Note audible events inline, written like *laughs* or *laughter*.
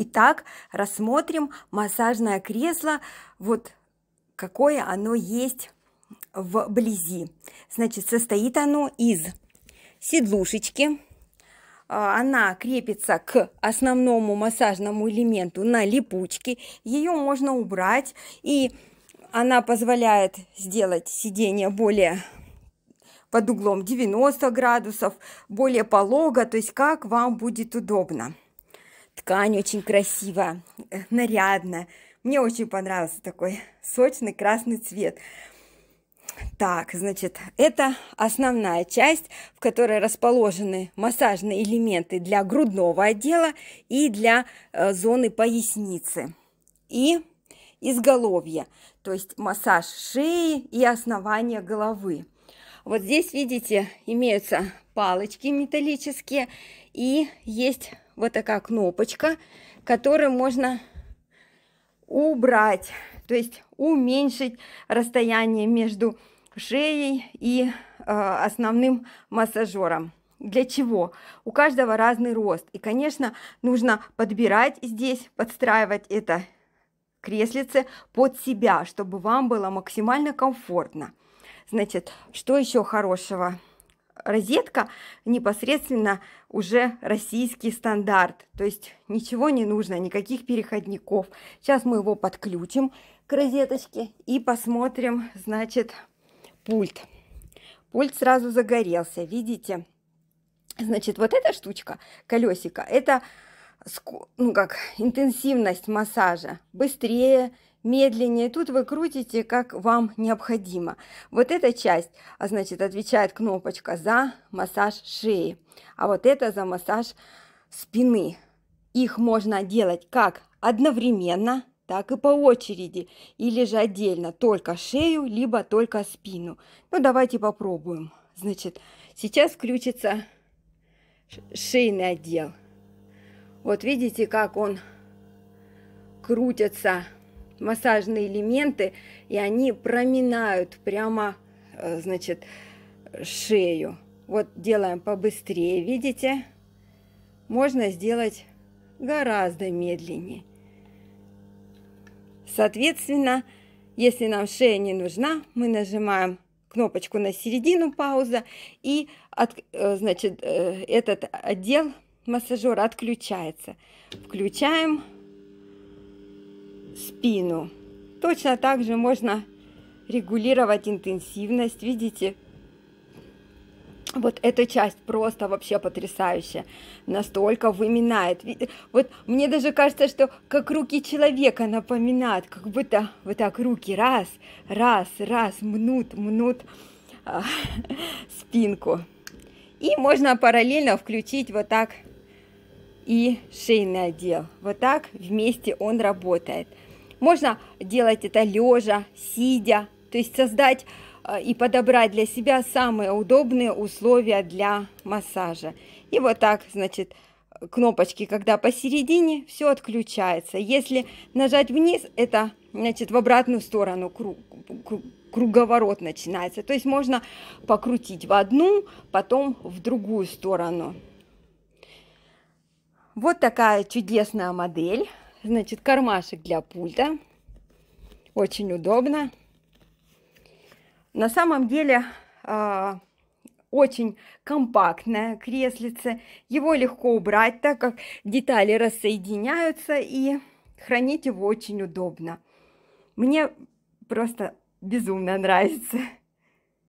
Итак, рассмотрим массажное кресло, вот какое оно есть вблизи. Значит, состоит оно из седлушечки. А, она крепится к основному массажному элементу на липучке. Ее можно убрать, и она позволяет сделать сидение более под углом 90 градусов, более полого, то есть как вам будет удобно. Ткань очень красиво, э, нарядно. Мне очень понравился такой сочный красный цвет. Так, значит, это основная часть, в которой расположены массажные элементы для грудного отдела и для э, зоны поясницы. И изголовье, то есть массаж шеи и основания головы. Вот здесь, видите, имеются палочки металлические и есть вот такая кнопочка, которую можно убрать, то есть уменьшить расстояние между шеей и э, основным массажером. Для чего? У каждого разный рост. И, конечно, нужно подбирать здесь, подстраивать это креслице под себя, чтобы вам было максимально комфортно. Значит, что еще хорошего? розетка непосредственно уже российский стандарт. То есть ничего не нужно, никаких переходников. Сейчас мы его подключим к розеточке и посмотрим, значит, пульт. Пульт сразу загорелся, видите? Значит, вот эта штучка, колесико, это ну как, интенсивность массажа быстрее, медленнее. Тут вы крутите, как вам необходимо. Вот эта часть, а значит, отвечает кнопочка за массаж шеи, а вот это за массаж спины. Их можно делать как одновременно, так и по очереди, или же отдельно, только шею, либо только спину. Ну, давайте попробуем. Значит, сейчас включится шейный отдел. Вот видите, как он крутятся массажные элементы, и они проминают прямо, э, значит, шею. Вот делаем побыстрее, видите? Можно сделать гораздо медленнее. Соответственно, если нам шея не нужна, мы нажимаем кнопочку на середину пауза, и, э, значит, э, этот отдел массажер отключается. Включаем спину. Точно так же можно регулировать интенсивность. Видите, вот эта часть просто вообще потрясающая. Настолько выминает. Вот мне даже кажется, что как руки человека напоминают. Как будто вот так руки раз, раз, раз, мнут, мнут а, *laughs* спинку. И можно параллельно включить вот так и шейный отдел. Вот так вместе он работает. Можно делать это лежа, сидя, то есть создать э, и подобрать для себя самые удобные условия для массажа. И вот так, значит, кнопочки, когда посередине, все отключается. Если нажать вниз, это значит в обратную сторону круг, круговорот начинается. То есть можно покрутить в одну, потом в другую сторону. Вот такая чудесная модель. Значит, кармашек для пульта. Очень удобно. На самом деле, э, очень компактное креслице. Его легко убрать, так как детали рассоединяются и хранить его очень удобно. Мне просто безумно нравится.